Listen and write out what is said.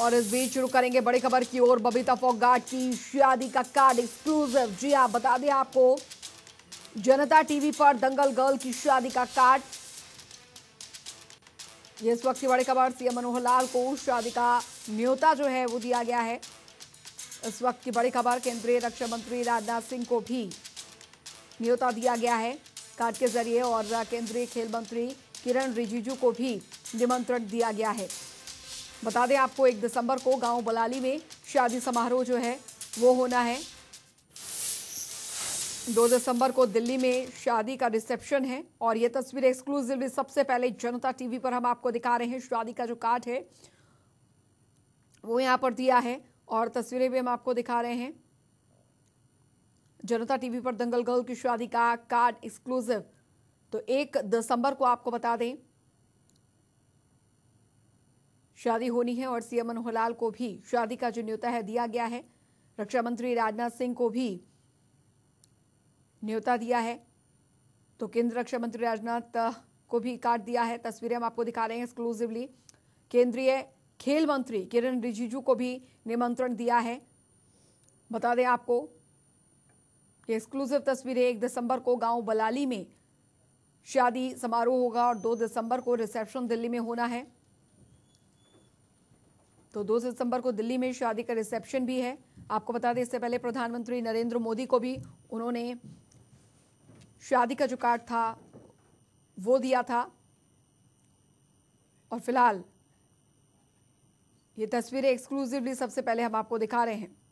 और इस बीच शुरू करेंगे बड़ी खबर की ओर बबीता फोगाट की शादी का कार्ड एक्सक्लूसिव जी हाँ बता दें आपको जनता टीवी पर दंगल गर्ल की शादी का कार्ड ये इस वक्त की बड़ी खबर सीएम मनोहर लाल को शादी का न्योता जो है वो दिया गया है इस वक्त की बड़ी खबर केंद्रीय रक्षा मंत्री राजनाथ सिंह को भी न्योता दिया गया है कार्ड के जरिए और केंद्रीय खेल मंत्री किरण रिजिजू को भी निमंत्रण दिया गया है बता दें आपको एक दिसंबर को गांव बलाली में शादी समारोह जो है वो होना है दो दिसंबर को दिल्ली में शादी का रिसेप्शन है और ये तस्वीर एक्सक्लूसिवली सबसे पहले जनता टीवी पर हम आपको दिखा रहे हैं शादी का जो कार्ड है वो यहाँ पर दिया है और तस्वीरें भी हम आपको दिखा रहे हैं जनता टीवी पर दंगल गर्ल की शादी का कार्ड एक्सक्लूसिव तो एक दिसंबर को आपको बता दें शादी होनी है और सीएम मनोहर लाल को भी शादी का जो न्योता है दिया गया है रक्षा मंत्री राजनाथ सिंह को भी न्योता दिया है तो केंद्र रक्षा मंत्री राजनाथ को भी कार्ड दिया है तस्वीरें हम आपको दिखा रहे हैं एक्सक्लूसिवली केंद्रीय खेल मंत्री किरण रिजिजू को भी निमंत्रण दिया है बता दें आपको कि एक्सक्लूसिव तस्वीरें एक दिसंबर को गांव बलाली में शादी समारोह होगा और दो दिसंबर को रिसेप्शन दिल्ली में होना है तो 2 सितंबर को दिल्ली में शादी का रिसेप्शन भी है आपको बता दें इससे पहले प्रधानमंत्री नरेंद्र मोदी को भी उन्होंने शादी का जो कार्ड था वो दिया था और फिलहाल ये तस्वीरें एक्सक्लूसिवली सबसे पहले हम आपको दिखा रहे हैं